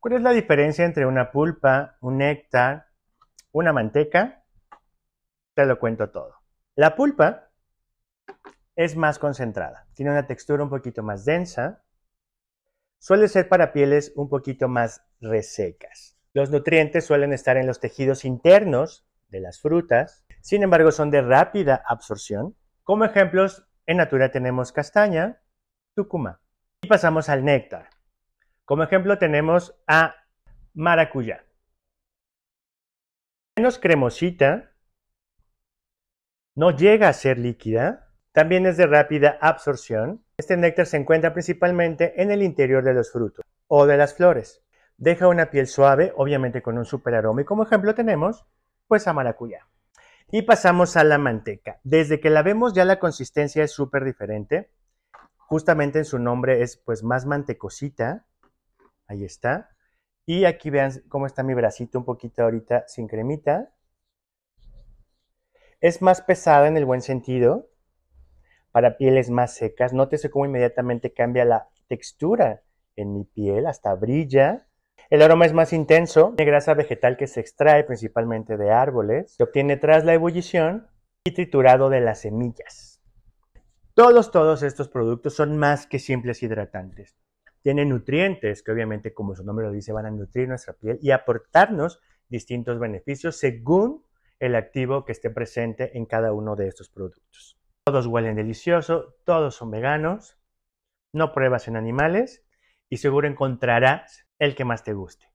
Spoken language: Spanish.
¿Cuál es la diferencia entre una pulpa, un néctar, una manteca? Te lo cuento todo. La pulpa es más concentrada, tiene una textura un poquito más densa, suele ser para pieles un poquito más resecas. Los nutrientes suelen estar en los tejidos internos de las frutas, sin embargo son de rápida absorción. Como ejemplos, en Natura tenemos castaña, tucuma. Y pasamos al néctar. Como ejemplo tenemos a maracuyá. Menos cremosita, no llega a ser líquida, también es de rápida absorción. Este néctar se encuentra principalmente en el interior de los frutos o de las flores. Deja una piel suave, obviamente con un super aroma, y como ejemplo tenemos pues a maracuyá. Y pasamos a la manteca. Desde que la vemos ya la consistencia es súper diferente. Justamente en su nombre es pues más mantecosita. Ahí está. Y aquí vean cómo está mi bracito un poquito ahorita sin cremita. Es más pesada en el buen sentido, para pieles más secas. Nótese cómo inmediatamente cambia la textura en mi piel, hasta brilla. El aroma es más intenso, tiene grasa vegetal que se extrae principalmente de árboles, se obtiene tras la ebullición y triturado de las semillas. Todos, todos estos productos son más que simples hidratantes tiene nutrientes que obviamente, como su nombre lo dice, van a nutrir nuestra piel y aportarnos distintos beneficios según el activo que esté presente en cada uno de estos productos. Todos huelen delicioso, todos son veganos, no pruebas en animales y seguro encontrarás el que más te guste.